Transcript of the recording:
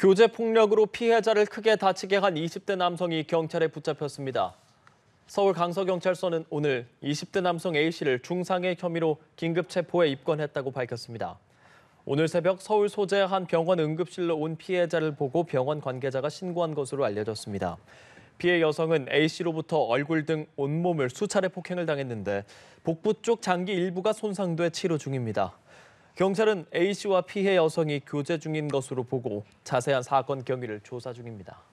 교제 폭력으로 피해자를 크게 다치게 한 20대 남성이 경찰에 붙잡혔습니다. 서울 강서경찰서는 오늘 20대 남성 A씨를 중상해 혐의로 긴급 체포에 입건했다고 밝혔습니다. 오늘 새벽 서울 소재 한 병원 응급실로 온 피해자를 보고 병원 관계자가 신고한 것으로 알려졌습니다. 피해 여성은 A씨로부터 얼굴 등 온몸을 수차례 폭행을 당했는데 복부 쪽 장기 일부가 손상돼 치료 중입니다. 경찰은 A씨와 피해 여성이 교제 중인 것으로 보고 자세한 사건 경위를 조사 중입니다.